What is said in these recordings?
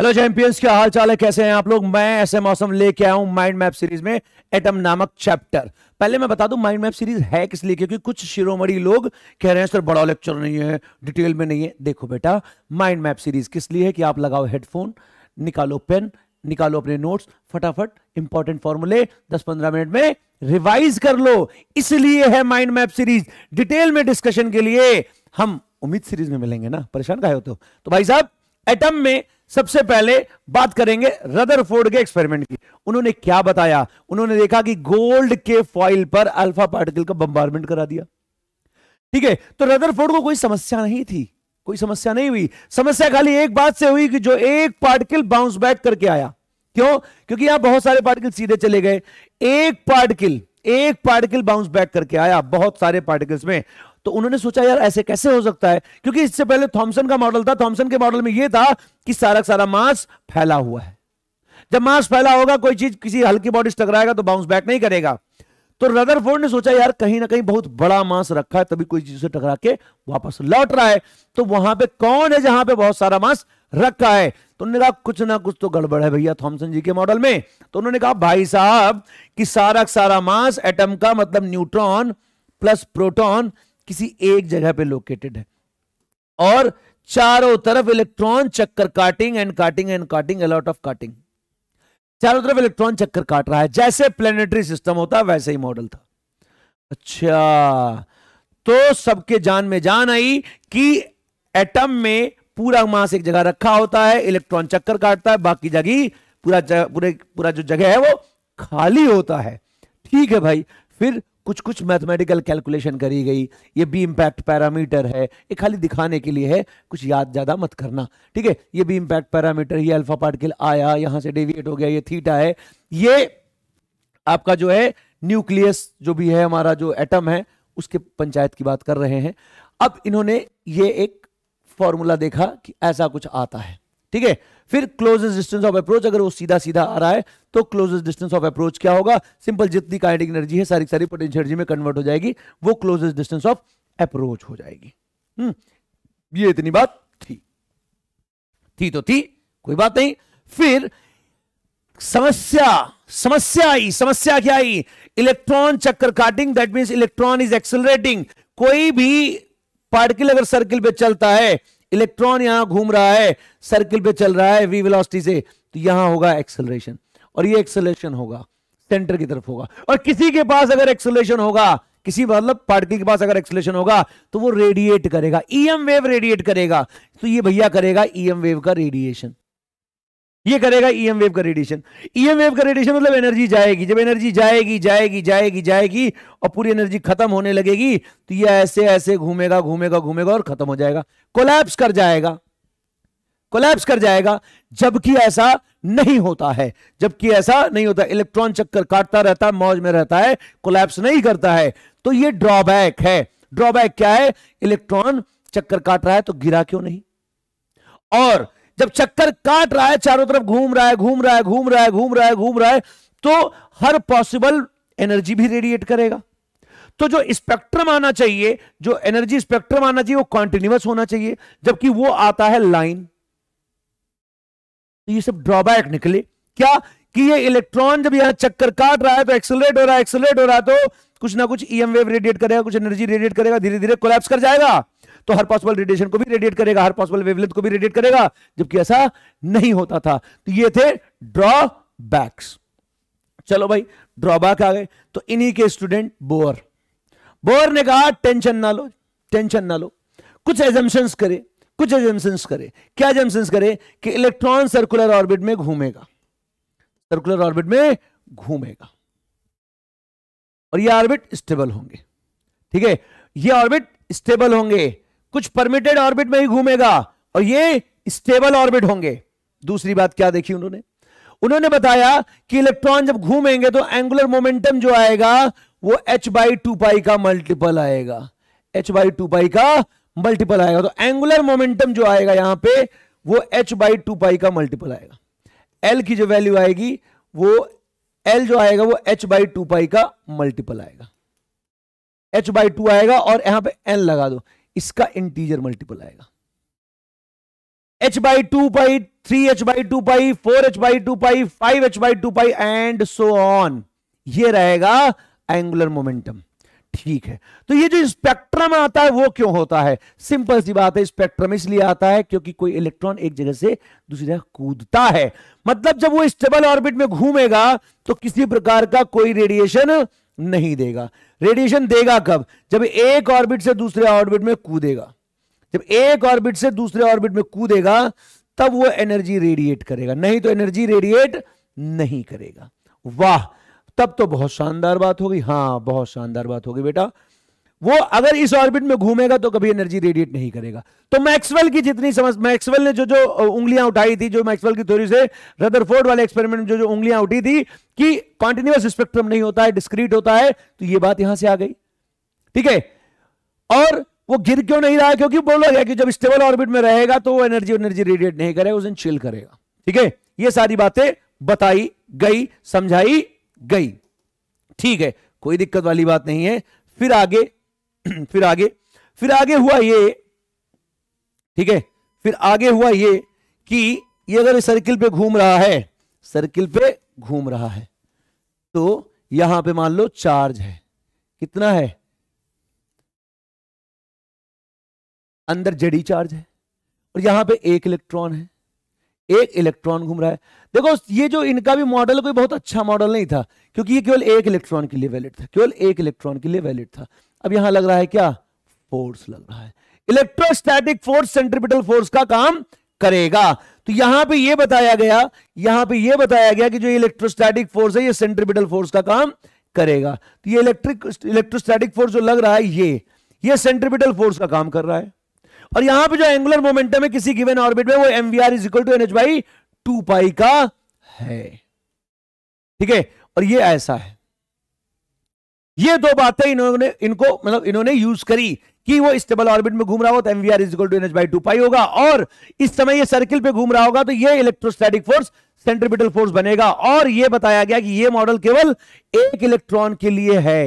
hello champions क्या हाल चाल है कैसे हैं आप लोग मैं ऐसे मौसम लेके आया हूं माइंड मैप सीरीज में एटम नामक चैप्टर पहले मैं बता दूं माइंड मैप सीरीज है किस लिए क्योंकि कुछ शिरोमणि लोग कह रहे हैं सर बड़ा लेक्चर नहीं है डिटेल में नहीं है देखो बेटा माइंड मैप सीरीज किस लिए है कि आप लगाओ हेडफोन निकालो पेन निकालो अपने नोट्स फटाफट इंपॉर्टेंट फॉर्मूले दस पंद्रह मिनट में रिवाइज कर लो इसलिए है माइंड मैप सीरीज डिटेल में डिस्कशन के लिए हम उम्मीद सीरीज में मिलेंगे ना परेशान का हो तो, तो भाई साहब एटम में सबसे पहले बात करेंगे रदरफोर्ड के एक्सपेरिमेंट की उन्होंने क्या बताया उन्होंने देखा कि गोल्ड के फॉइल पर अल्फा पार्टिकल का बंबारमेंट करा दिया ठीक है तो रदरफोर्ड को कोई समस्या नहीं थी कोई समस्या नहीं हुई समस्या खाली एक बात से हुई कि जो एक पार्टिकल बाउंस बैक करके आया क्यों क्योंकि यहां बहुत सारे पार्टिकल सीधे चले गए एक पार्टिकल एक पार्टिकल बाउंस बैक करके आया बहुत सारे पार्टिकल्स में तो उन्होंने सोचा यार ऐसे कैसे हो सकता है क्योंकि इससे पहले थॉमसन का मॉडल था थॉमसन के मॉडल में यह था कि सारा सारा मास फैला हुआ है जब मास फैला होगा कोई चीज किसी हल्की बॉडी से टकराएगा तो बाउंस बैक नहीं करेगा तो रदरफोर्ड ने सोचा यार कहीं ना कहीं बहुत बड़ा मांस रखा है तभी कोई चीज से टकरा के वापस लौट रहा है तो वहां पे कौन है जहां पे बहुत सारा मांस रखा है तो उन्होंने कहा कुछ ना कुछ तो गड़बड़ है भैया थॉमसन जी के मॉडल में तो उन्होंने कहा भाई साहब कि सारा सारा मांस एटम का मतलब न्यूट्रॉन प्लस प्रोटॉन किसी एक जगह पे लोकेटेड है और चारों तरफ इलेक्ट्रॉन चक्कर काटिंग एंड काटिंग एंड काटिंग अलॉट ऑफ काटिंग चारों तरफ इलेक्ट्रॉन चक्कर काट रहा है जैसे प्लेनेटरी सिस्टम होता वैसे ही मॉडल था अच्छा तो सबके जान में जान आई कि एटम में पूरा मास एक जगह रखा होता है इलेक्ट्रॉन चक्कर काटता है बाकी जगह पूरा पूरे पूरा जो जगह है वो खाली होता है ठीक है भाई फिर कुछ कुछ मैथमेटिकल कैलकुलेशन करी गई ये बी इम्पैक्ट पैरामीटर है ये खाली दिखाने के लिए है कुछ याद ज़्यादा मत करना ठीक है ये बी इम्पैक्ट पैरामीटर ये अल्फा पार्टिकल आया यहाँ से डेविएट हो गया ये थीटा है ये आपका जो है न्यूक्लियस जो भी है हमारा जो एटम है उसके पंचायत की बात कर रहे हैं अब इन्होंने ये एक फॉर्मूला देखा कि ऐसा कुछ आता है ठीक है फिर क्लोजेस्ट डिस्टेंस ऑफ अप्रोच अगर वो सीधा सीधा आ रहा है तो क्लोजेस्ट डिस्टेंस ऑफ अप्रोच क्या होगा सिंपल जितनी काइनेटिक एनर्जी है सारी सारी पोटेंशियल एनर्जी में कन्वर्ट हो जाएगी वो क्लोजेस्ट डिस्टेंस ऑफ अप्रोच हो जाएगी हम्म ये इतनी बात थी थी तो थी कोई बात नहीं फिर समस्या समस्या आई समस्या क्या आई इलेक्ट्रॉन चक्कर काटिंग that means electron is accelerating कोई भी पार्टिकल अगर सर्किल पे चलता है इलेक्ट्रॉन यहां घूम रहा है सर्किल पे चल रहा है वी वेलोसिटी से तो यहां होगा एक्सेलरेशन और ये एक्सेलरेशन होगा सेंटर की तरफ होगा और किसी के पास अगर एक्सेलरेशन होगा किसी मतलब पार्टिकल के पास अगर एक्सलेशन होगा तो वो रेडिएट करेगा ईएम वेव रेडिएट करेगा तो ये भैया करेगा ईएम e वेव का रेडिएशन ये करेगा ईएम e वेव का रेडिएशन ईएम वेव का रेडिएशन मतलब एनर्जी जाएगी जब एनर्जी जाएगी जाएगी जाएगी जाएगी और पूरी एनर्जी खत्म होने लगेगी तो ये ऐसे ऐसे घूमेगा घूमेगा घूमेगा और खत्म हो जाएगा कोलैप्स कर जाएगा कोलैप्स कर जाएगा जबकि ऐसा नहीं होता है जबकि ऐसा नहीं होता इलेक्ट्रॉन चक्कर काटता रहता है मौज में रहता है कोलैप्स नहीं करता है तो यह ड्रॉबैक है ड्रॉबैक क्या है इलेक्ट्रॉन चक्कर काट रहा है तो गिरा क्यों नहीं और जब चक्कर काट रहा है चारों तरफ घूम रहा है घूम रहा है घूम रहा है घूम रहा है घूम रहा है तो हर पॉसिबल एनर्जी भी रेडिएट करेगा तो जो स्पेक्ट्रम आना चाहिए जो एनर्जी स्पेक्ट्रम आना चाहिए वो कॉन्टिन्यूस होना चाहिए जबकि वो आता है लाइन तो ये सब ड्रॉबैक निकले क्या कि ये इलेक्ट्रॉन जब यहां चक्कर काट रहा है तो एक्सलेट हो रहा है एक्सलेट हो रहा है तो कुछ ना कुछ ईएम वेव रेडिएट करेगा कुछ एनर्जी रेडिएट करेगा धीरे धीरे कोलैप्स कर जाएगा तो हर पॉसिबल रेडिएशन को भी रेडिएट करेगा हर पॉसिबल वेवलेंथ को भी रेडिएट करेगा जबकि ऐसा नहीं होता था तो ये थे ड्रॉबैक्स चलो भाई ड्रॉबैक आ गए तो इन्हीं के स्टूडेंट बोअर बोअर ने कहा टेंशन ना लो टेंशन ना लो कुछ एजम्पन्स करे कुछ एजेंशन करे क्या एजेंशन करे कि इलेक्ट्रॉन सर्कुलर ऑर्बिट में घूमेगा सर्कुलर ऑर्बिट में घूमेगा और ये ऑर्बिट स्टेबल होंगे ठीक है ये ऑर्बिट स्टेबल होंगे कुछ परमिटेड ऑर्बिट में ही घूमेगा और ये स्टेबल ऑर्बिट होंगे दूसरी बात क्या देखी उन्होंने उन्होंने बताया कि इलेक्ट्रॉन जब घूमेंगे तो एंगुलर मोमेंटम जो आएगा वो एच बाई टू पाई का मल्टीपल आएगा एच बाई टू पाई का मल्टीपल आएगा तो एंगुलर मोमेंटम जो आएगा यहां पे वो एच बाई टू पाई का मल्टीपल आएगा एल की जो वैल्यू आएगी वो एल जो आएगा वो एच बाई टू पाई का मल्टीपल आएगा एच बाई टू आएगा और यहां पे एन लगा दो इसका इंटीजर मल्टीपल आएगा h by two pi three h by two pi four h by two pi five h by two pi and so on ये रहेगा एंगुलर मोमेंटम ठीक है तो ये जो स्पेक्ट्रम आता है वो क्यों होता है सिंपल सी बात है स्पेक्ट्रम इसलिए आता है क्योंकि कोई इलेक्ट्रॉन एक जगह से दूसरी जगह कूदता है मतलब जब वो स्टेबल ऑर्बिट में घूमेगा तो किसी प्रकार का कोई रेडिएशन नहीं देगा रेडिएशन देगा कब जब एक ऑर्बिट से दूसरे ऑर्बिट में कूदेगा जब एक ऑर्बिट से दूसरे ऑर्बिट में कूदेगा तब वो एनर्जी रेडिएट करेगा नहीं तो एनर्जी रेडिएट नहीं करेगा वाह तब तो बहुत शानदार बात होगी हां बहुत शानदार बात होगी बेटा वो अगर इस ऑर्बिट में घूमेगा तो कभी एनर्जी रेडिएट नहीं करेगा तो मैक्सवेल की जितनी समझ मैक्सवेल ने जो जो उंगलियां उठाई थी जो मैक्सवेल की थ्योरी से रदरफोर्ड वाले एक्सपेरिमेंट में जो जो उंगलियां उठी थी कि कॉन्टिन्यूस स्पेक्ट्रम नहीं होता है डिस्क्रीट होता है तो ये बात यहां से आ गई ठीक है और वो गिर क्यों नहीं रहा क्योंकि बोला गया कि जब स्टेबल ऑर्बिट में रहेगा तो वो एनर्जी एनर्जी रेडिएट नहीं करेगा उस दिन चिल करेगा ठीक है ये सारी बातें बताई गई समझाई गई ठीक है कोई दिक्कत वाली बात नहीं है फिर आगे फिर आगे फिर आगे हुआ ये ठीक है फिर आगे हुआ ये कि ये अगर सर्किल पे घूम रहा है सर्किल पे घूम रहा है तो यहां पे मान लो चार्ज है कितना है अंदर जड़ी चार्ज है और यहां पे एक इलेक्ट्रॉन है एक इलेक्ट्रॉन घूम रहा है देखो ये जो इनका भी मॉडल कोई बहुत अच्छा मॉडल नहीं था क्योंकि ये केवल एक इलेक्ट्रॉन के लिए वैलिड था केवल एक इलेक्ट्रॉन के लिए वैलिड था अब यहां लग रहा है क्या फोर्स लग रहा है इलेक्ट्रोस्टैटिक फोर्स सेंट्रिपिटल फोर्स का काम करेगा तो यहां पे ये बताया गया यहां पे ये बताया गया कि जो इलेक्ट्रोस्टैटिक फोर्स है ये सेंट्रिपिटल फोर्स का काम करेगा तो ये इलेक्ट्रिक इलेक्ट्रोस्टैटिक फोर्स जो लग रहा है ये ये सेंट्रिपिटल फोर्स का काम कर रहा है और यहां पे जो एंगुलर मोमेंटम है किसी गिवन ऑर्बिट में वो m v r is equal to n h by two pi का है ठीक है और ये ऐसा है ये दो बातें इन्होंने इनको मतलब इन्होंने यूज करी कि वो स्टेबल ऑर्बिट में घूम रहा हो तो mvr is equal to h by two pi होगा और इस समय ये सर्किल पे घूम रहा होगा तो ये इलेक्ट्रोस्टैटिक फोर्स सेंट्रिपिटल फोर्स बनेगा और ये बताया गया कि ये मॉडल केवल एक इलेक्ट्रॉन के लिए है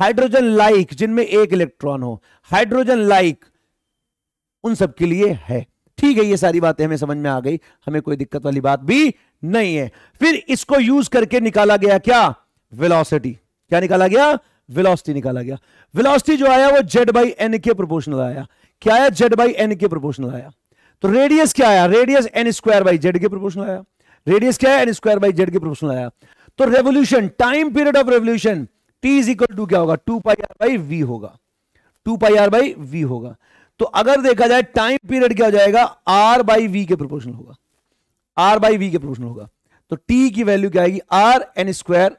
हाइड्रोजन लाइक जिनमें एक इलेक्ट्रॉन हो हाइड्रोजन लाइक उन सब के लिए है ठीक है ये सारी बातें हमें समझ में आ गई हमें कोई दिक्कत वाली बात भी नहीं है फिर इसको यूज करके निकाला गया क्या वेलोसिटी क्या निकाला गया वेलोसिटी निकाला गया वेलोसिटी जो आया वो जेड बाई एन के प्रोपोर्शनल आया क्या आया जेड बाई एन के प्रोपोर्शनल आया तो रेडियस क्या आया radius n square by Z के प्रोपोर्शनल आया रेडियस क्या है एन स्क्वायर बाई जेड के प्रोपोर्शनल आया तो revolution time period of revolution T is equal to क्या होगा two pi r by v होगा two pi r by v होगा तो अगर देखा जाए टाइम पीरियड क्या हो जाएगा आर बाई वी के प्रोपोर्शनल होगा आर बाई वी के प्रोपोर्शनल होगा तो टी की वैल्यू क्या आएगी r n square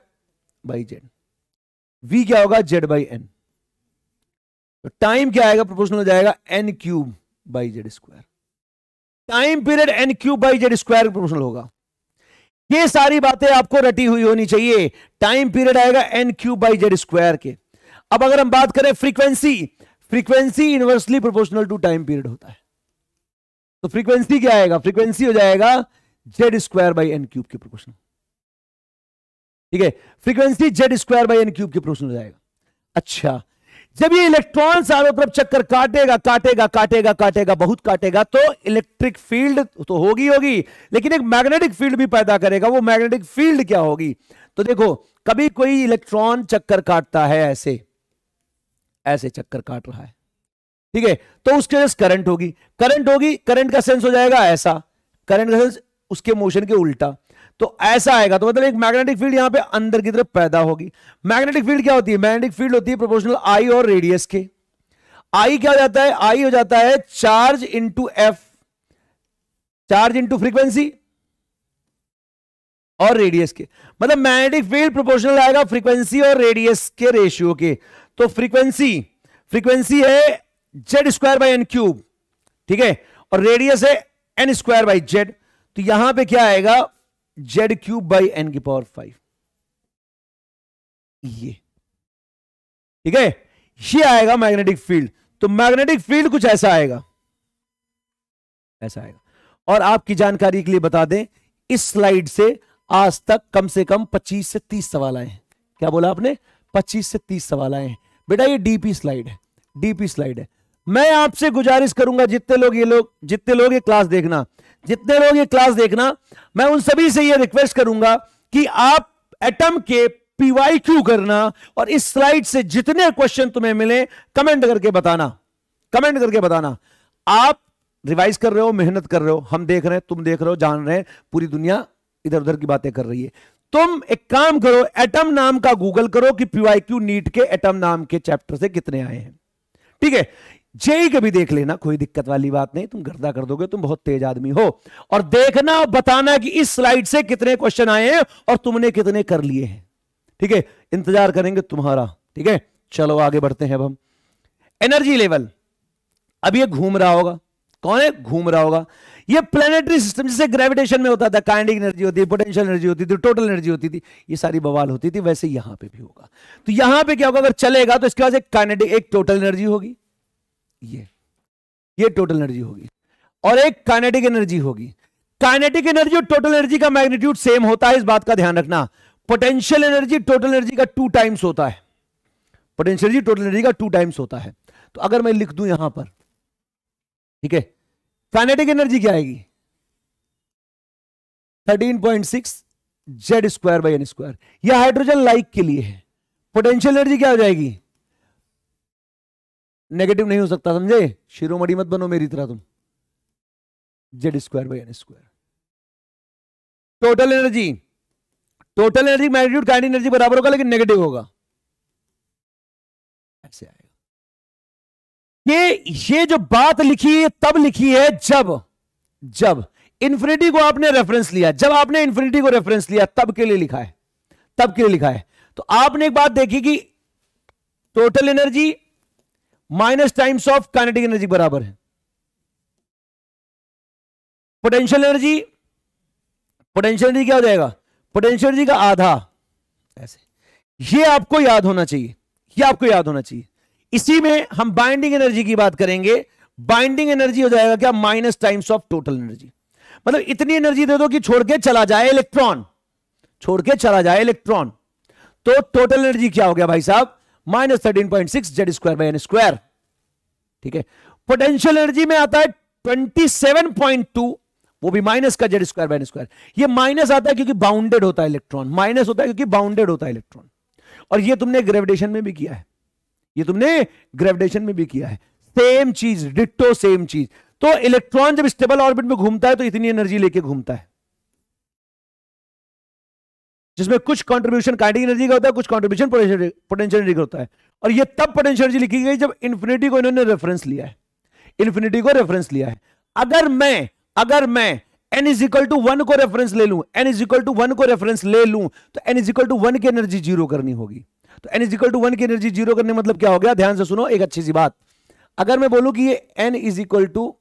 by Z v क्या होगा जेड बाई एन तो टाइम क्या आएगा प्रोपोर्शनल हो जाएगा n cube by Z square time period n cube by Z square proportional होगा ये सारी बातें आपको रटी हुई होनी चाहिए टाइम पीरियड आएगा n cube by Z square के अब अगर हम बात करें frequency frequency inversely proportional to time period होता है तो फ्रीक्वेंसी क्या आएगा फ्रीक्वेंसी हो जाएगा Z square by n cube के प्रोपोर्शनल ठीक है frequency Z square by n cube के प्रोशन हो जाएगा अच्छा जब ये इलेक्ट्रॉन चारों तरफ चक्कर काटेगा काटेगा काटेगा काटेगा बहुत काटेगा तो इलेक्ट्रिक फील्ड तो होगी होगी लेकिन एक मैग्नेटिक फील्ड भी पैदा करेगा वो मैग्नेटिक फील्ड क्या होगी तो देखो कभी कोई इलेक्ट्रॉन चक्कर काटता है ऐसे ऐसे चक्कर काट रहा है ठीक है तो उसके वजह करंट होगी करंट होगी करंट का सेंस हो जाएगा ऐसा करंट का सेंस उसके मोशन के उल्टा तो ऐसा आएगा तो मतलब एक मैग्नेटिक फील्ड यहां पे अंदर की तरफ पैदा होगी मैग्नेटिक फील्ड क्या होती है मैग्नेटिक फील्ड होती है प्रोपोर्शनल आई और रेडियस के आई क्या हो जाता है आई हो जाता है charge into f charge into frequency और रेडियस के मतलब मैग्नेटिक फील्ड प्रोपोर्शनल आएगा फ्रीक्वेंसी और रेडियस के रेशियो के तो फ्रीक्वेंसी फ्रीक्वेंसी है Z square by n cube ठीक है और रेडियस है एन स्क्वायर बाई जेड तो यहां पे क्या आएगा जेड क्यूब बाई एन की पावर फाइव ये ठीक है ये आएगा मैग्नेटिक फील्ड तो मैग्नेटिक फील्ड कुछ ऐसा आएगा ऐसा आएगा और आपकी जानकारी के लिए बता दें इस स्लाइड से आज तक कम से कम 25 से 30 सवाल आए हैं क्या बोला आपने 25 से 30 सवाल आए हैं बेटा ये डीपी स्लाइड है डीपी स्लाइड है मैं आपसे गुजारिश करूंगा जितने लोग ये लोग जितने लोग ये क्लास देखना जितने लोग ये क्लास देखना मैं उन सभी से ये रिक्वेस्ट करूंगा कि आप एटम के क्यू करना और इस स्लाइड से जितने क्वेश्चन तुम्हें मिले कमेंट करके बताना कमेंट करके बताना आप रिवाइज कर रहे हो मेहनत कर रहे हो हम देख रहे हैं तुम देख रहे हो जान रहे हैं पूरी दुनिया इधर उधर की बातें कर रही है तुम एक काम करो एटम नाम का गूगल करो कि क्यू नीट के एटम नाम के चैप्टर से कितने आए हैं ठीक है जेई कभी देख लेना कोई दिक्कत वाली बात नहीं तुम गर्दा कर दोगे तुम बहुत तेज आदमी हो और देखना और बताना कि इस स्लाइड से कितने क्वेश्चन आए हैं और तुमने कितने कर लिए हैं ठीक है इंतजार करेंगे तुम्हारा ठीक है चलो आगे बढ़ते हैं अब हम एनर्जी लेवल अब ये घूम रहा होगा कौन है घूम रहा होगा ये प्लेनेटरी सिस्टम जैसे ग्रेविटेशन में होता था काइंडिक एनर्जी होती पोटेंशियल एनर्जी होती थी टोटल एनर्जी होती थी ये सारी बवाल होती थी वैसे यहां पे भी होगा तो यहां पे क्या होगा अगर चलेगा तो इसके पास एक काइनेटिक एक टोटल एनर्जी होगी ये ये टोटल एनर्जी होगी और एक काइनेटिक एनर्जी होगी काइनेटिक एनर्जी और टोटल एनर्जी का मैग्नीट्यूड सेम होता है इस बात का ध्यान रखना पोटेंशियल एनर्जी टोटल एनर्जी का टू टाइम्स होता है पोटेंशियल एनर्जी टोटल एनर्जी का टू टाइम्स होता है तो अगर मैं लिख दू यहां पर ठीक है काइनेटिक एनर्जी क्या आएगी 13.6 Z square by n square यह हाइड्रोजन लाइक के लिए है पोटेंशियल एनर्जी क्या हो जाएगी नेगेटिव नहीं हो सकता समझे शिरोमणि मत बनो मेरी तरह तुम Z square by n square total energy total energy magnitude kinetic energy बराबर होगा लेकिन नेगेटिव होगा ऐसे आएगा ये ये जो बात लिखी है तब लिखी है जब जब इन्फिनिटी को आपने रेफरेंस लिया जब आपने इन्फिनिटी को रेफरेंस लिया तब के लिए लिखा है तब के लिए लिखा है तो आपने एक बात देखी कि total energy minus times of kinetic energy बराबर है पोटेंशियल एनर्जी पोटेंशियल एनर्जी क्या हो जाएगा पोटेंशियल एनर्जी का आधा ऐसे ये आपको याद होना चाहिए ये आपको याद होना चाहिए इसी में हम बाइंडिंग एनर्जी की बात करेंगे बाइंडिंग एनर्जी हो जाएगा क्या minus times of total energy मतलब इतनी एनर्जी दे दो कि छोड़ के चला जाए इलेक्ट्रॉन छोड़ के चला जाए इलेक्ट्रॉन तो टोटल एनर्जी क्या हो गया भाई साहब minus thirteen point six Z square by n square ठीक है पोटेंशियल एनर्जी में आता है ट्वेंटी सेवन पॉइंट टू वो भी माइनस का Z square by n square यह माइनस आता है क्योंकि बाउंडेड होता है इलेक्ट्रॉन माइनस होता है क्योंकि बाउंडेड होता है इलेक्ट्रॉन और यह तुमने ग्रेविटेशन में भी किया है ये तुमने ग्रेविटेशन में भी किया है सेम चीज डिट्टो सेम चीज तो इलेक्ट्रॉन जब स्टेबल ऑर्बिट में घूमता है तो इतनी एनर्जी लेके घूमता है जिसमें कुछ कॉन्ट्रीब्यूशन काइनेटिक एनर्जी का होता है कुछ कॉन्ट्रीब्यूशन पोटेंशियल एनर्जी का होता है और ये तब पोटेंशियल एनर्जी लिखी गई जब इन्फिनिटी को इन्होंने रेफरेंस लिया है इन्फिनिटी को रेफरेंस लिया है अगर मैं अगर मैं n is equal to one को रेफरेंस ले लूं n is equal to one को रेफरेंस ले लूं तो n is equal to one की एनर्जी जीरो करनी होगी तो n is equal to one की एनर्जी जीरो करने मतलब क्या हो गया ध्यान से सुनो एक अच्छी सी बात अगर मैं बोलूं कि ये n is equal to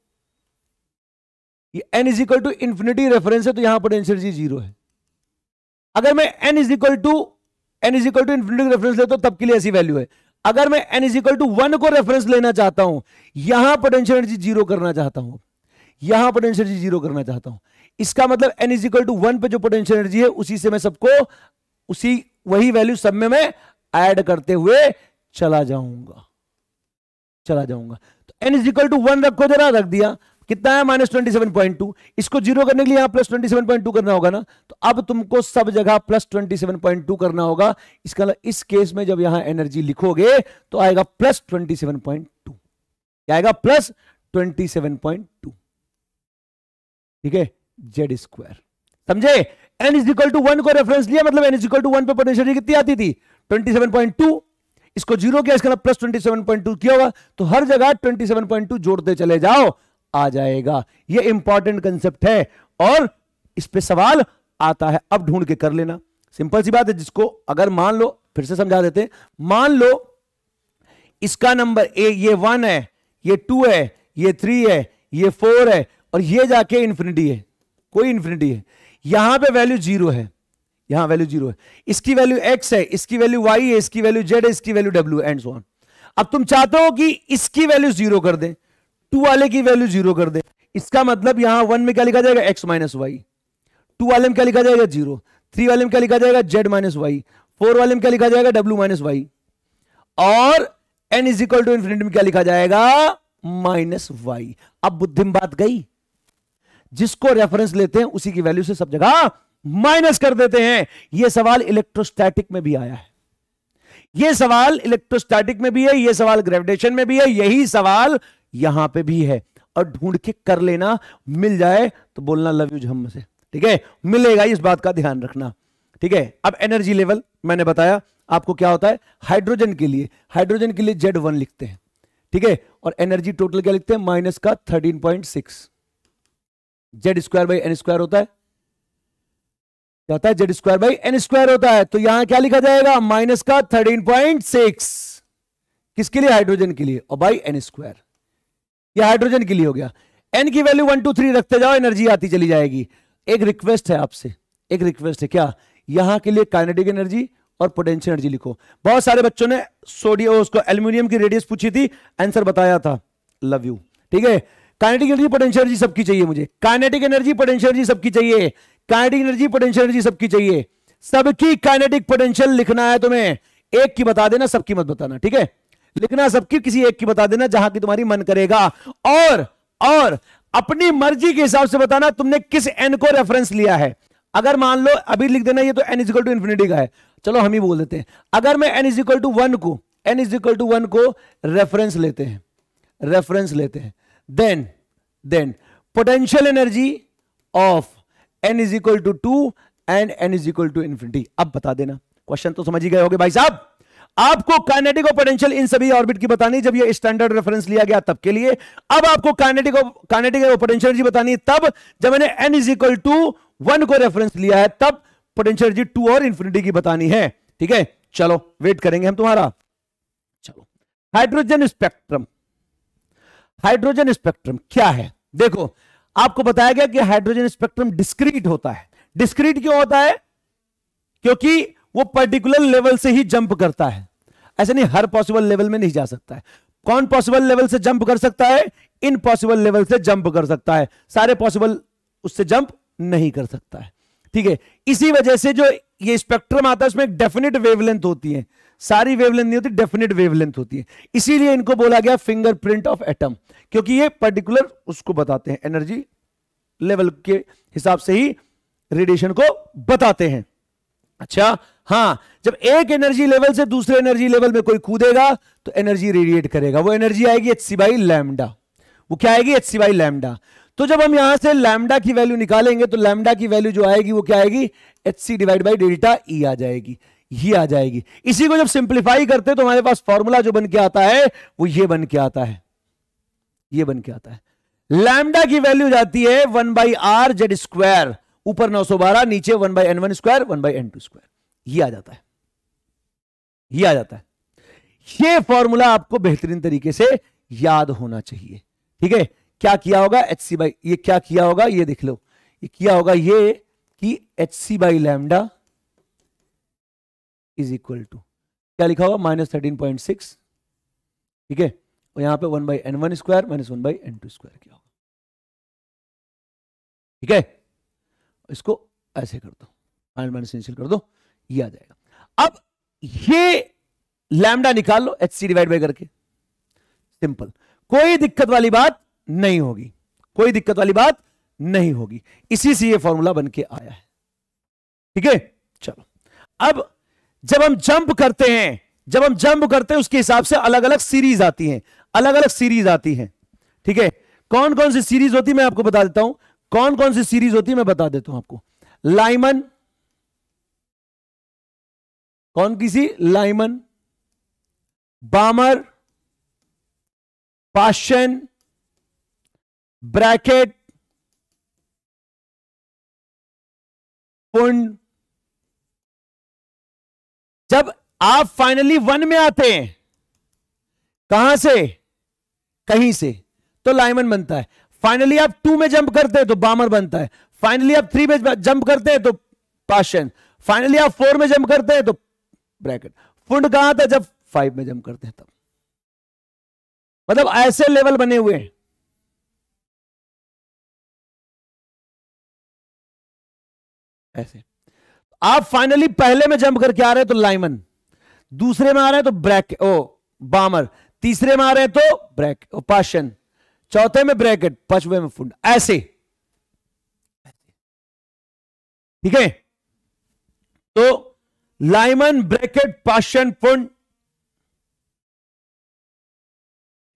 n is equal to infinity reference है तो यहां पोटेंशियल एनर्जी जीरो है अगर मैं n is equal to n is equal to infinity reference लेता हूं तब के लिए ऐसी वैल्यू है अगर मैं n is equal to one को रेफरेंस लेना चाहता हूं यहां पोटेंशियल एनर्जी जीरो करना चाहता हूं यहां पोटेंशियल एनर्जी जीरो करना चाहता हूं इसका मतलब n is equal to one पर जो पोटेंशियल एनर्जी है उसी से मैं सबको उसी वही वैल्यू सब में मैं ऐड करते हुए चला जाऊंगा चला जाऊंगा तो n is equal to one रखो जरा रख दिया कितना है minus twenty seven point two इसको जीरो करने के लिए यहां plus twenty seven point two करना होगा ना तो अब तुमको सब जगह plus twenty seven point two करना होगा इसका मतलब इस केस में जब यहां एनर्जी लिखोगे तो आएगा plus twenty seven point two आएगा plus twenty seven point two ठीक है जेड स्क्वायर समझे n is equal to one को रेफरेंस लिया मतलब n is equal to one पे पोटेंशियल कितनी आती थी ट्वेंटी सेवन पॉइंट टू इसको जीरो किया इसका प्लस मतलब ट्वेंटी सेवन पॉइंट टू किया होगा तो हर जगह ट्वेंटी सेवन पॉइंट टू जोड़ते चले जाओ आ जाएगा यह इंपॉर्टेंट कंसेप्ट है और इस पे सवाल आता है अब ढूंढ के कर लेना सिंपल सी बात है जिसको अगर मान लो फिर से समझा देते मान लो इसका नंबर ए ये वन है ये टू है ये थ्री है ये फोर है और ये जाके इंफिनिटी है कोई इंफिनिटी है यहां पे वैल्यू जीरो है यहां वैल्यू जीरो है इसकी वैल्यू एक्स है इसकी वैल्यू वाई है इसकी वैल्यू जेड है इसकी वैल्यू डब्ल्यू एंड सो अब तुम चाहते हो कि इसकी वैल्यू जीरो कर दें टू वाले की वैल्यू जीरो कर दे इसका मतलब यहां वन में क्या लिखा जाएगा एक्स माइनस वाई टू वाले में क्या लिखा जाएगा जीरो थ्री वाले में क्या लिखा जाएगा जेड माइनस वाई फोर वाले में क्या लिखा जाएगा डब्ल्यू माइनस वाई और n is equal to infinity में क्या लिखा जाएगा माइनस वाई अब बुद्धिम बात गई जिसको रेफरेंस लेते हैं उसी की वैल्यू से सब जगह माइनस कर देते हैं यह सवाल इलेक्ट्रोस्टैटिक में भी आया है यह सवाल इलेक्ट्रोस्टैटिक में भी है यह सवाल ग्रेविटेशन में भी है यही सवाल यहां पे भी है और ढूंढ के कर लेना मिल जाए तो बोलना लव यू झम से ठीक है मिलेगा इस बात का ध्यान रखना ठीक है अब एनर्जी लेवल मैंने बताया आपको क्या होता है हाइड्रोजन के लिए हाइड्रोजन के लिए जेड वन लिखते हैं ठीक है और एनर्जी टोटल क्या लिखते हैं माइनस का thirteen point six Z square by n square होता है क्या होता है Z square by n square होता है तो यहां क्या लिखा जाएगा माइनस का थर्टीन पॉइंट सिक्स किसके लिए हाइड्रोजन के लिए और बाई एन स्क्वायर यह हाइड्रोजन के लिए हो गया एन की वैल्यू वन टू थ्री रखते जाओ एनर्जी आती चली जाएगी एक रिक्वेस्ट है आपसे एक रिक्वेस्ट है क्या यहां के लिए काइनेटिक एनर्जी और पोटेंशियल एनर्जी लिखो बहुत सारे बच्चों ने सोडियम उसको एल्यूमिनियम की रेडियस पूछी थी आंसर बताया था लव यू ठीक है काइनेटिक एनर्जी पोटेंशियल एनर्जी सबकी चाहिए मुझे काइनेटिक एनर्जी पोटेंशियल एनर्जी सबकी चाहिए काइनेटिक एनर्जी पोटेंशियल एनर्जी सबकी चाहिए सबकी काइनेटिक पोटेंशियल लिखना है तुम्हें एक की बता देना सबकी मत बताना ठीक है लिखना सबकी किसी एक की बता देना जहां की तुम्हारी मन करेगा और और अपनी मर्जी के हिसाब से बताना तुमने किस एन को रेफरेंस लिया है अगर मान लो अभी लिख देना ये तो एन इजिकल टू इन्फिनिटी का है चलो हम ही बोल देते हैं अगर मैं एन इजिकल टू वन को एन इजिकल टू वन को रेफरेंस लेते हैं रेफरेंस लेते हैं then then potential energy of n is equal to two and n is equal to infinity अब बता देना क्वेश्चन तो समझ ही गए होगे भाई साहब आपको काइनेटिक और पोटेंशियल इन सभी ऑर्बिट की बतानी जब ये स्टैंडर्ड रेफरेंस लिया गया तब के लिए अब आपको kinetic of kinetic of potential energy बतानी तब जब मैंने n is equal to one को रेफरेंस लिया है तब पोटेंशियल एनर्जी टू और इंफिनिटी की बतानी है ठीक है चलो वेट करेंगे हम तुम्हारा चलो हाइड्रोजन स्पेक्ट्रम हाइड्रोजन स्पेक्ट्रम क्या है देखो आपको बताया गया कि हाइड्रोजन स्पेक्ट्रम डिस्क्रीट होता है डिस्क्रीट क्यों होता है क्योंकि वो पर्टिकुलर लेवल से ही जंप करता है ऐसे नहीं हर पॉसिबल लेवल में नहीं जा सकता है कौन पॉसिबल लेवल से जंप कर सकता है इन पॉसिबल लेवल से जंप कर सकता है सारे पॉसिबल उससे जंप नहीं कर सकता है ठीक है इसी वजह से जो ये स्पेक्ट्रम आता है उसमें एक डेफिनेट वेवलेंथ होती है सारी वेवलेंथ नहीं होती डेफिनेट वेवलेंथ होती है इसीलिए इनको बोला गया फिंगरप्रिंट ऑफ एटम क्योंकि ये पर्टिकुलर उसको बताते हैं एनर्जी लेवल के हिसाब से ही रेडिएशन को बताते हैं अच्छा हाँ जब एक एनर्जी लेवल से दूसरे एनर्जी लेवल में कोई कूदेगा तो एनर्जी रेडिएट करेगा वो एनर्जी आएगी एच सी बाई लैमडा वो क्या आएगी एच सी बाई लैमडा तो जब हम यहां से लैमडा की वैल्यू निकालेंगे तो लैमडा की वैल्यू जो आएगी वो क्या आएगी h C divide by delta E आ जाएगी ही e आ जाएगी इसी को जब सिंप्लीफाई करते तो हमारे पास फॉर्मूला जो बन के आता है वो ये बन के आता है ये बन के आता है लैमडा की वैल्यू जाती है one by R Z square ऊपर 912 नीचे 1 by N one square one by N two square ये आ जाता है ये आ जाता है ये फॉर्मूला आपको बेहतरीन तरीके से याद होना चाहिए ठीक है क्या किया होगा एच सी बाई ये क्या किया होगा ये देख लो ये किया होगा ये कि H C by lambda is equal to क्या लिखा होगा माइनस थर्टीन पॉइंट सिक्स ठीक है और यहां पे one by N one square minus one by N two square किया होगा ठीक है इसको ऐसे कर दो आयन माइनस इनिशियल कर दो ये आ जाएगा अब ये लैमडा निकाल लो एच सी डिवाइड बाई करके सिंपल कोई दिक्कत वाली बात नहीं होगी कोई दिक्कत वाली बात नहीं होगी इसी से ये फॉर्मूला बन के आया है ठीक है चलो अब जब हम जंप करते हैं जब हम जंप करते हैं उसके हिसाब से अलग अलग सीरीज आती हैं अलग अलग सीरीज आती हैं ठीक है कौन कौन सी सीरीज होती है मैं आपको बता देता हूं कौन कौन सी सीरीज होती है मैं बता देता हूं आपको लाइमन कौन किसी Lyman Balmer Paschen Brackett Pfund जब आप फाइनली वन में आते हैं कहां से कहीं से तो लाइमन बनता है फाइनली आप टू में जंप करते हैं तो बामर बनता है फाइनली आप थ्री में जंप करते हैं तो पाशन फाइनली आप फोर में जंप करते हैं तो ब्रैकेट फुंड कहां था जब फाइव में जंप करते हैं तब मतलब ऐसे लेवल बने हुए हैं ऐसे आप फाइनली पहले में जंप करके आ रहे हैं तो लाइमन दूसरे में आ रहे हैं तो ब्रैक ओ बामर तीसरे में आ रहे हैं तो ब्रैक ओ पाशन चौथे में ब्रैकेट पांचवे में फुंड ऐसे ठीक है तो लाइमन ब्रैकेट पाशन फुंड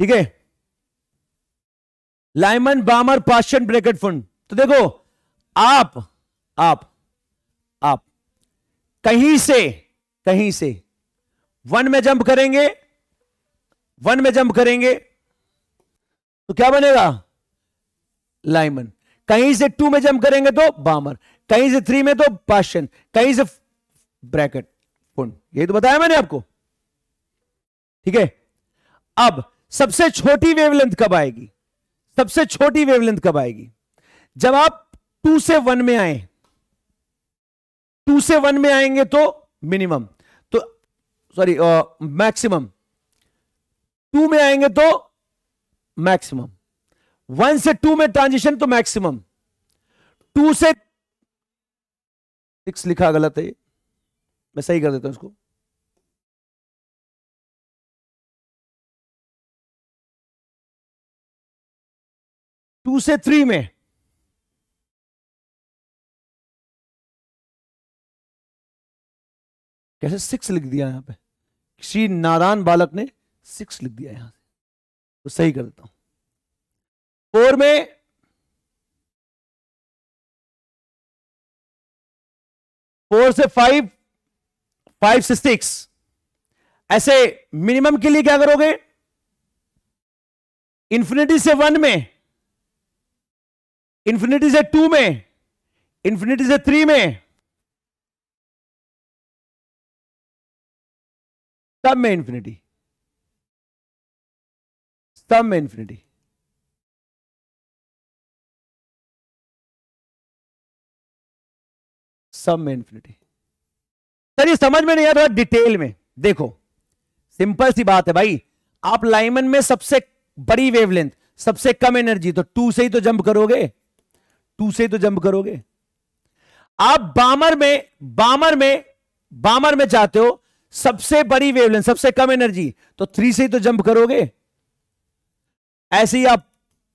ठीक है Lyman Balmer Paschen Brackett Pfund तो देखो आप आप आप कहीं से कहीं से वन में जंप करेंगे वन में जंप करेंगे तो क्या बनेगा लाइमन कहीं से टू में जंप करेंगे तो बामर कहीं से थ्री में तो पाशन कहीं से ब्रैकेट पुन यही तो बताया मैंने आपको ठीक है अब सबसे छोटी वेवलेंथ कब आएगी सबसे छोटी वेवलेंथ कब आएगी जब आप टू से वन में आए टू से वन में आएंगे तो मिनिमम तो सॉरी मैक्सिमम टू में आएंगे तो मैक्सिमम वन से टू में ट्रांजिशन तो मैक्सिमम टू से सिक्स लिखा गलत है मैं सही कर देता हूं इसको टू से थ्री में कैसे सिक्स लिख दिया यहां पे किसी नादान बालक ने सिक्स लिख दिया यहां तो सही कर देता हूं फोर में फोर से फाइव फाइव से सिक्स ऐसे मिनिमम के लिए क्या करोगे इंफिनिटी से वन में इंफिनिटी से टू में इंफिनिटी से थ्री में सब में इंफिनिटी सब में इंफिनिटी सब में इंफिनिटी सर ये समझ में नहीं आ रहा डिटेल में देखो सिंपल सी बात है भाई आप लाइमन में सबसे बड़ी वेवलेंथ सबसे कम एनर्जी तो टू से ही तो जंप करोगे टू से ही तो जंप करोगे आप बामर में बामर में बामर में चाहते हो सबसे बड़ी वेवलेंथ सबसे कम एनर्जी तो थ्री से ही तो जंप करोगे ऐसे ही आप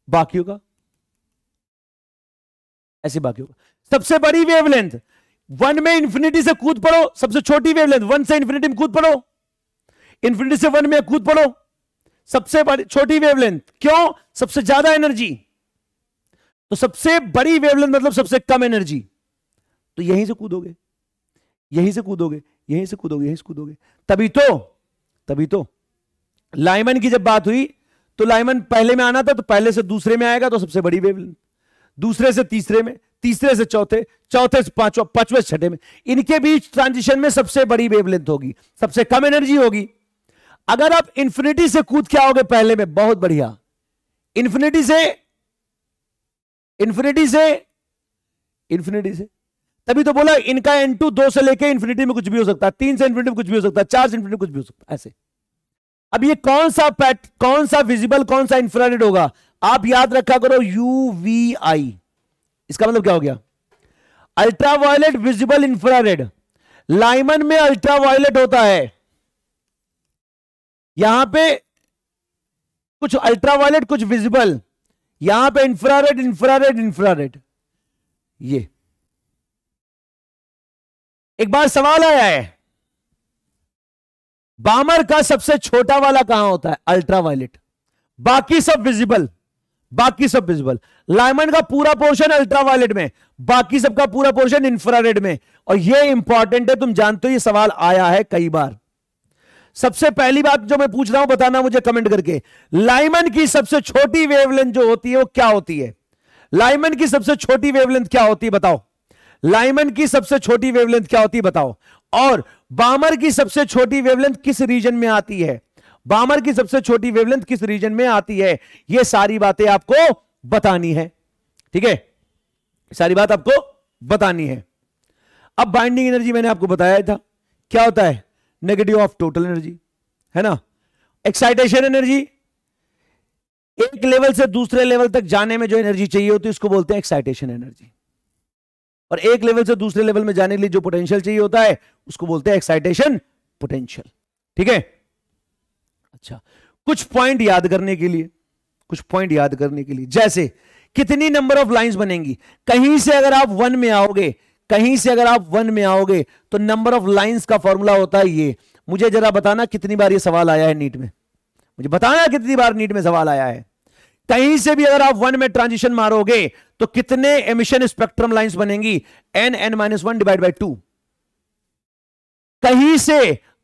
बाकियों का ऐसे बाकियों का सबसे बड़ी वेवलेंथ वन में इंफिनिटी से कूद पड़ो सबसे छोटी वेवलेंथ वन से इंफिनिटी में कूद पड़ो इंफिनिटी से वन में कूद पड़ो सबसे बड़ी छोटी वेवलेंथ क्यों सबसे ज्यादा एनर्जी तो सबसे बड़ी वेवलेंथ मतलब सबसे कम एनर्जी तो यहीं से कूदोगे यहीं से कूदोगे यहीं से कूदोगे यहीं से कूदोगे तभी तो तभी तो लाइमन की जब बात हुई तो लाइमन पहले में आना था तो पहले से दूसरे में आएगा तो सबसे बड़ी वेवलेंथ दूसरे से तीसरे में तीसरे से चौथे चौथे से पांचवा पांचवे छठे में इनके बीच ट्रांजिशन में सबसे बड़ी वेवलेंथ होगी सबसे कम एनर्जी होगी अगर आप इंफिनिटी से कूद के आओगे पहले में बहुत बढ़िया इंफिनिटी से इंफिनिटी से इंफिनिटी से तभी तो बोला इनका एन टू दो से लेके इंफिनिटी में कुछ भी हो सकता है तीन से इंफिनिटी में कुछ भी हो सकता है चार से इंफिनिटी में कुछ भी हो सकता है ऐसे अब ये कौन सा पैट कौन सा विजिबल कौन सा इंफ्रारेड होगा आप याद रखा करो यू वी आई इसका मतलब क्या हो गया अल्ट्रावायलेट विजिबल इंफ्रारेड लाइमन में अल्ट्रावायलेट होता है यहां पे कुछ अल्ट्रावायलेट कुछ विजिबल यहां पे इंफ्रारेड इंफ्रारेड इंफ्रारेड ये एक बार सवाल आया है बामर का सबसे छोटा वाला कहां होता है वायलेट बाकी सब विजिबल बाकी सब विजिबल लाइमन का पूरा पोर्शन वायलेट में बाकी सबका पूरा पोर्शन इंफ्रारेड में और यह इंपॉर्टेंट है तुम जानते हो ये सवाल आया है कई बार सबसे पहली बात जो मैं पूछ रहा हूं बताना मुझे कमेंट करके लाइमन की सबसे छोटी वेवलेंथ जो होती है वो क्या होती है लाइमन की सबसे छोटी वेवलेंथ क्या होती है बताओ लाइमन की सबसे छोटी वेवलेंथ क्या होती है बताओ और बामर की सबसे छोटी वेवलेंथ किस रीजन में आती है बामर की सबसे छोटी वेवलेंथ किस रीजन में आती है ये सारी बातें आपको बतानी है ठीक है सारी बात आपको बतानी है अब बाइंडिंग एनर्जी मैंने आपको बताया था क्या होता है नेगेटिव ऑफ टोटल एनर्जी है ना एक्साइटेशन एनर्जी एक लेवल से दूसरे लेवल तक जाने में जो एनर्जी चाहिए होती है उसको बोलते हैं एक्साइटेशन एनर्जी और एक लेवल से दूसरे लेवल में जाने के लिए जो पोटेंशियल चाहिए होता है उसको बोलते हैं एक्साइटेशन पोटेंशियल ठीक है अच्छा कुछ पॉइंट याद करने के लिए कुछ पॉइंट याद करने के लिए जैसे कितनी नंबर ऑफ लाइंस बनेंगी कहीं से अगर आप वन में आओगे कहीं से अगर आप वन में आओगे तो नंबर ऑफ लाइंस का फॉर्मूला होता है ये मुझे जरा बताना कितनी बार ये सवाल आया है नीट में मुझे बताना कितनी बार नीट में सवाल आया है कहीं से भी अगर आप वन में ट्रांजिशन मारोगे तो कितने एमिशन स्पेक्ट्रम लाइंस बनेंगी N N minus one divide by two कहीं से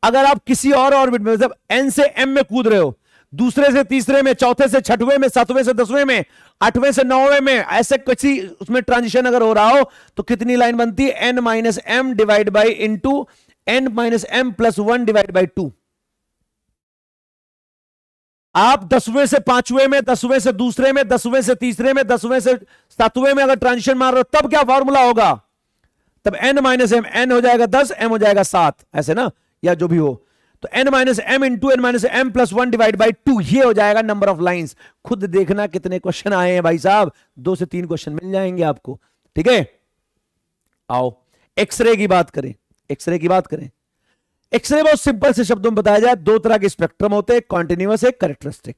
अगर आप किसी और ऑर्बिट में मतलब एन से एम में कूद रहे हो दूसरे से तीसरे में चौथे से छठवें में सातवें से दसवें में आठवें से नौवें में ऐसे किसी उसमें ट्रांजिशन अगर हो रहा हो तो कितनी लाइन बनती है N minus M divide by into N minus M plus one divide by two आप दसवें से पांचवें में दसवें से दूसरे में दसवें से तीसरे में दसवें से सातवें में अगर ट्रांजिशन मार रहे हो तब क्या फॉर्मूला होगा तब एन माइनस एम एन हो जाएगा दस एम हो जाएगा सात ऐसे ना या जो भी हो तो N minus M into N minus M plus one divide by two ये हो जाएगा नंबर ऑफ लाइन खुद देखना कितने क्वेश्चन आए हैं भाई साहब दो से तीन क्वेश्चन मिल जाएंगे आपको ठीक है आओ एक्सरे की बात करें एक्सरे की बात करें एक्सरे बहुत सिंपल से शब्दों में बताया जाए दो तरह के स्पेक्ट्रम होते हैं कॉन्टिन्यूस एक करेक्टरिस्टिक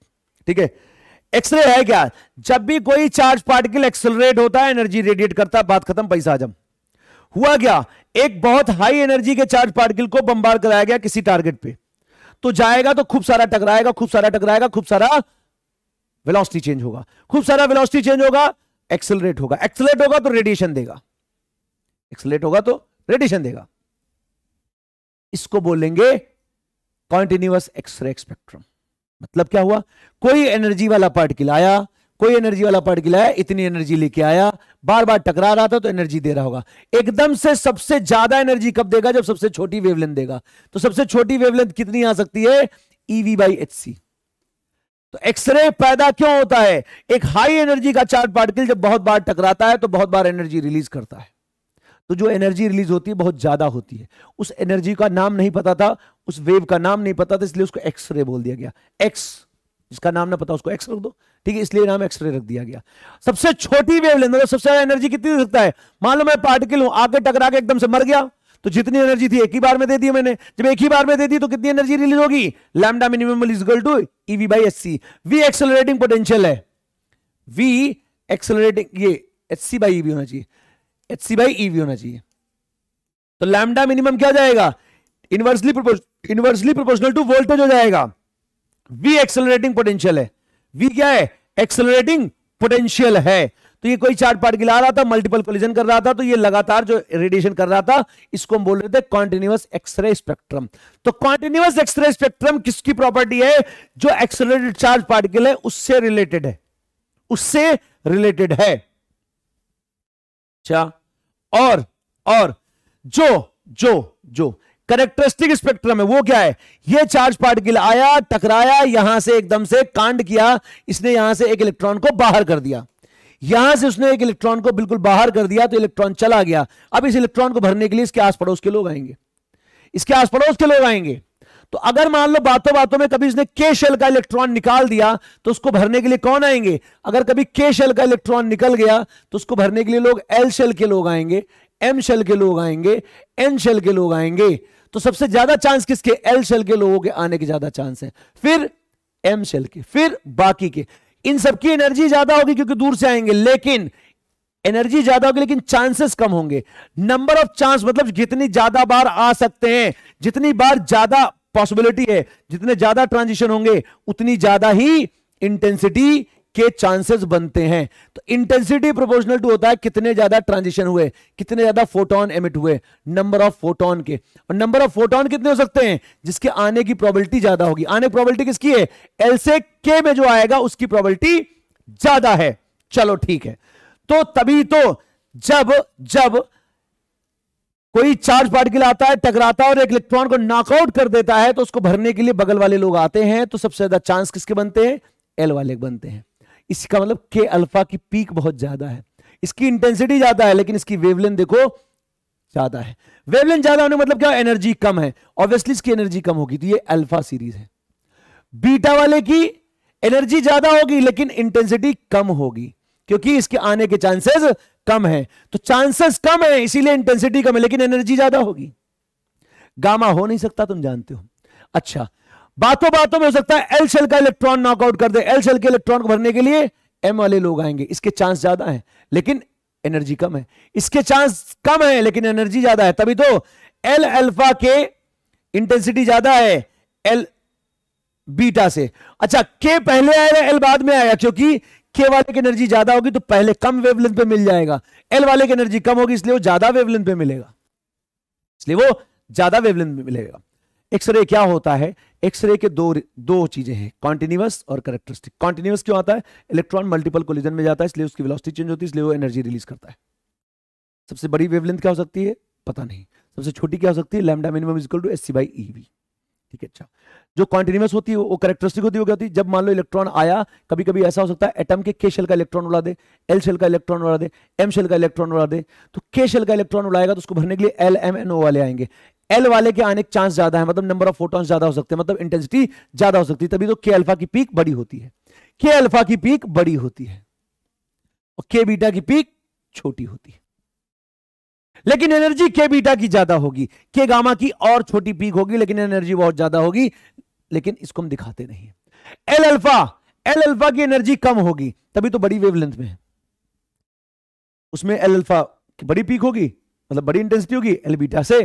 ठीक है एक्सरे है क्या जब भी कोई चार्ज पार्टिकल एक्सलरेट होता है एनर्जी रेडिएट करता है बात खत्म पैसा हजम हुआ क्या एक बहुत हाई एनर्जी के चार्ज पार्टिकल को बंबार कराया गया किसी टारगेट पे तो जाएगा तो खूब सारा टकराएगा खूब सारा टकराएगा खूब सारा वेलोसिटी चेंज होगा खूब सारा वेलोसिटी चेंज होगा एक्सेलरेट होगा एक्सेलरेट होगा तो रेडिएशन देगा एक्सेलरेट होगा तो रेडिएशन देगा इसको बोलेंगे कॉन्टिन्यूस एक्सरे स्पेक्ट्रम मतलब क्या हुआ कोई एनर्जी वाला पार्टिकल आया कोई एनर्जी वाला पार्टिकल आया इतनी एनर्जी लेके आया बार बार टकरा रहा था तो एनर्जी दे रहा होगा एकदम से सबसे ज्यादा एनर्जी कब देगा जब सबसे छोटी वेवलेंथ देगा तो सबसे छोटी वेवलेंथ कितनी आ सकती है ईवी बाई एच सी तो एक्सरे पैदा क्यों होता है एक हाई एनर्जी का चार्ज पार्टिकल जब बहुत बार टकराता है तो बहुत बार एनर्जी रिलीज करता है तो जो एनर्जी रिलीज होती है बहुत ज़्यादा होती है उस एनर्जी का नाम नहीं पता था उस वेव का नाम नहीं पता था इसलिए उसको एक्सरे बोल दिया गया एक्स जिसका नाम ना पता उसको एक्स रख दो ठीक है इसलिए नाम एक्सरे रख दिया गया सबसे छोटी वेव लेंथ मतलब सबसे ज्यादा एनर्जी कितनी दे सकता है मान लो मैं पार्टिकल हूं आगे टकरा के एकदम से मर गया तो जितनी एनर्जी थी एक ही बार में दे दी मैंने जब एक ही बार में दे दी तो कितनी एनर्जी रिलीज होगी lambda minimum is equal to EV by S C V accelerating potential है वी एक्सेलरेटिंग ये एस सी बाई ईवी होना चाहिए एच सी बाई ईवी होना चाहिए तो लैमडा मिनिमम क्या जाएगा inversely inversely proportional to voltage हो जाएगा वी एक्सेलरेटिंग पोटेंशियल है वी क्या है एक्सेलरेटिंग पोटेंशियल है तो ये कोई चार्ट पार्ट गिला रहा था मल्टीपल कोलिजन कर रहा था तो ये लगातार जो रेडिएशन कर रहा था इसको हम बोल रहे थे कॉन्टिन्यूस एक्सरे स्पेक्ट्रम तो कॉन्टिन्यूस एक्सरे स्पेक्ट्रम किसकी प्रॉपर्टी है जो एक्सलरेटेड चार्ज पार्टिकल है उससे रिलेटेड है उससे रिलेटेड है अच्छा और और जो जो जो करेक्टरिस्टिक स्पेक्ट्रम है वो क्या है ये चार्ज पार्टिकल आया टकराया यहां से एकदम से कांड किया इसने यहां से एक इलेक्ट्रॉन को बाहर कर दिया यहां से उसने एक इलेक्ट्रॉन को बिल्कुल बाहर कर दिया तो इलेक्ट्रॉन चला गया अब इस इलेक्ट्रॉन को भरने के लिए इसके आस पड़ोस के लोग आएंगे इसके आस पड़ोस के लोग आएंगे तो अगर मान लो बातों बातों में कभी उसने के शेल का इलेक्ट्रॉन निकाल दिया तो उसको भरने के लिए कौन आएंगे अगर कभी के शेल का इलेक्ट्रॉन निकल गया तो उसको भरने के लिए लोग एल शेल के लोग आएंगे एम शेल के लोग आएंगे एन शेल के लोग आएंगे तो सबसे ज्यादा चांस किसके एल शेल के लोगों के आने के ज्यादा चांस है फिर एम शेल के फिर बाकी के इन सबकी एनर्जी ज्यादा होगी क्योंकि दूर से आएंगे लेकिन एनर्जी ज्यादा होगी लेकिन चांसेस कम होंगे नंबर ऑफ चांस मतलब जितनी ज्यादा बार आ सकते हैं जितनी बार ज्यादा पॉसिबिलिटी है जितने ज्यादा ट्रांजिशन होंगे उतनी ज्यादा ही इंटेंसिटी के चांसेस बनते हैं तो इंटेंसिटी प्रोपोर्शनल टू होता है कितने ज्यादा ट्रांजिशन हुए कितने ज्यादा फोटोन एमिट हुए नंबर ऑफ फोटोन के और नंबर ऑफ फोटोन कितने हो सकते हैं जिसके आने की प्रोबेबिलिटी ज्यादा होगी आने की प्रोबेबिलिटी किसकी है एल से के में जो आएगा उसकी प्रोबेबिलिटी ज्यादा है चलो ठीक है तो तभी तो जब जब कोई चार्ज पार्टिकल आता है टकराता है और एक इलेक्ट्रॉन को नॉकआउट कर देता है तो उसको भरने के लिए बगल वाले लोग आते हैं तो सबसे ज्यादा चांस किसके बनते हैं एल वाले बनते हैं इसका मतलब के अल्फा की पीक बहुत ज्यादा है इसकी इंटेंसिटी ज्यादा है लेकिन इसकी वेवलेंथ देखो ज्यादा है वेवलेंथ ज्यादा होने मतलब क्या एनर्जी कम है ऑब्वियसली इसकी एनर्जी कम होगी तो ये अल्फा सीरीज है बीटा वाले की एनर्जी ज्यादा होगी लेकिन इंटेंसिटी कम होगी क्योंकि इसके आने के चांसेस कम है तो चांसेस कम है इसीलिए इंटेंसिटी कम है लेकिन एनर्जी ज्यादा होगी गामा हो नहीं सकता तुम जानते हो अच्छा बातों बातों में हो सकता है एल सेल का इलेक्ट्रॉन नॉकआउट कर दे एल सेल के इलेक्ट्रॉन को भरने के लिए एम वाले लोग आएंगे इसके चांस ज्यादा है लेकिन एनर्जी कम है इसके चांस कम है लेकिन एनर्जी ज्यादा है तभी तो एल अल्फा के इंटेंसिटी ज्यादा है एल बीटा से अच्छा के पहले आएगा एल बाद में आएगा क्योंकि के वाले की एनर्जी ज्यादा होगी तो पहले कम वेवलेंथ पे मिल जाएगा एल वाले की एनर्जी कम होगी इसलिए वो ज्यादा वेवलेंथ पे मिलेगा इसलिए वो ज्यादा वेवलेंथ पे मिलेगा एक्सरे क्या होता है एक्सरे के दो दो चीजें हैं कॉन्टिन्यूस और करेक्टरिस्टिक कॉन्टिन्यूस क्यों आता है इलेक्ट्रॉन मल्टीपल कोलिजन में जाता है इसलिए उसकी वेलोसिटी चेंज होती है इसलिए वो एनर्जी रिलीज करता है सबसे बड़ी वेवलेंथ क्या हो सकती है पता नहीं सबसे छोटी क्या हो सकती है lambda minimum is equal to S C by E V ठीक है अच्छा जो कॉन्टिन्यूस होती है वो करेक्टरिस्टिक होती है होती जब मान लो इलेक्ट्रॉन आया कभी कभी ऐसा हो सकता है एटम के के शेल का इलेक्ट्रॉन उड़ा दे एल शेल का इलेक्ट्रॉन उड़ा दे एम शेल का इलेक्ट्रॉन उड़ा दे तो के शेल का इलेक्ट्रॉन उड़ाएगा तो उसको भरने के लिए एल एम एन ओ वाले आएंगे एल वाले के आने के चांस ज्यादा है मतलब नंबर ऑफ फोटॉन्स ज्यादा हो सकते हैं मतलब इंटेंसिटी ज्यादा हो सकती है तभी तो के अल्फा की पीक बड़ी होती है के अल्फा की पीक बड़ी होती है और के बीटा की पीक छोटी होती है लेकिन एनर्जी के बीटा की ज्यादा होगी के गामा की और छोटी पीक होगी लेकिन एनर्जी बहुत ज्यादा होगी लेकिन इसको हम दिखाते नहीं एल अल्फा एल अल्फा की एनर्जी कम होगी तभी तो बड़ी वेवलेंथ में है उसमें एल अल्फा की बड़ी पीक होगी मतलब बड़ी इंटेंसिटी होगी एल बीटा से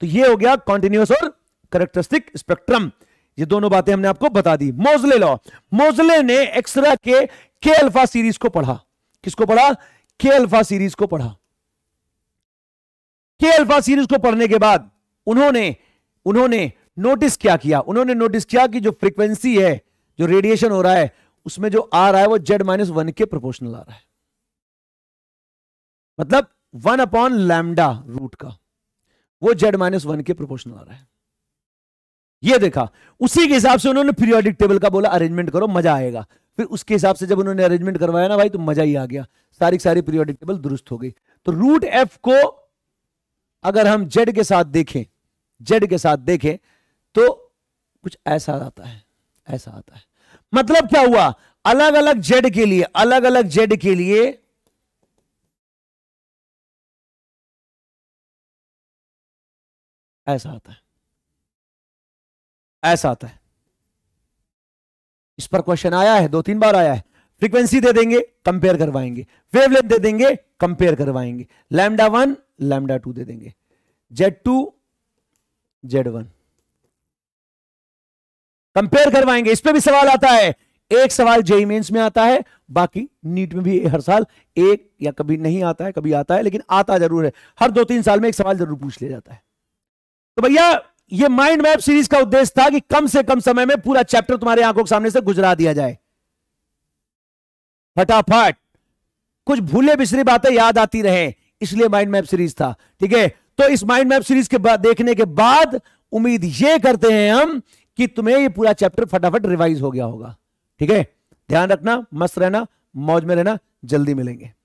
तो ये हो गया कॉन्टिन्यूस और करेक्टरिस्टिक स्पेक्ट्रम ये दोनों बातें हमने आपको बता दी मोजले लॉ मोजले ने एक्सरा के के अल्फा सीरीज को पढ़ा किसको पढ़ा के अल्फा सीरीज को पढ़ा के अल्फा सीरीज को पढ़ने के बाद उन्होंने उन्होंने नोटिस क्या किया उन्होंने नोटिस किया कि जो फ्रीक्वेंसी है जो रेडिएशन हो रहा है उसमें जो आ रहा है वो जेड माइनस वन के प्रोपोर्शनल आ रहा है मतलब वन अपॉन लैमडा रूट का वो जेड माइनस वन के प्रोपोर्शनल आ रहा है ये देखा उसी के हिसाब से उन्होंने पीरियोडिक टेबल का बोला अरेंजमेंट करो मजा आएगा फिर उसके हिसाब से जब उन्होंने अरेंजमेंट करवाया ना भाई तो मजा ही आ गया सारी सारी पीरियोडिक टेबल दुरुस्त हो गई तो रूट एफ को अगर हम जेड के साथ देखें जेड के साथ देखें तो कुछ ऐसा आता है ऐसा आता है मतलब क्या हुआ अलग अलग जेड के लिए अलग अलग जेड के लिए ऐसा आता है ऐसा आता है इस पर क्वेश्चन आया है दो तीन बार आया है फ्रीक्वेंसी दे देंगे कंपेयर करवाएंगे वेवलेंथ दे देंगे कंपेयर करवाएंगे लैमडा वन लैमडा टू दे देंगे Z two Z one compare करवाएंगे इस पर भी सवाल आता है एक सवाल जेई मेन्स में आता है बाकी नीट में भी हर साल एक या कभी नहीं आता है कभी आता है लेकिन आता जरूर है हर दो तीन साल में एक सवाल जरूर पूछ लिया जाता है तो भैया ये माइंड मैप सीरीज का उद्देश्य था कि कम से कम समय में पूरा चैप्टर तुम्हारे आंखों के सामने से गुजरा दिया जाए फटाफट कुछ भूले बिसरी बातें याद आती रहे इसलिए माइंड मैप सीरीज था ठीक है तो इस माइंड मैप सीरीज के बाद देखने के बाद उम्मीद ये करते हैं हम कि तुम्हें ये पूरा चैप्टर फटाफट रिवाइज हो गया होगा ठीक है ध्यान रखना मस्त रहना मौज में रहना जल्दी मिलेंगे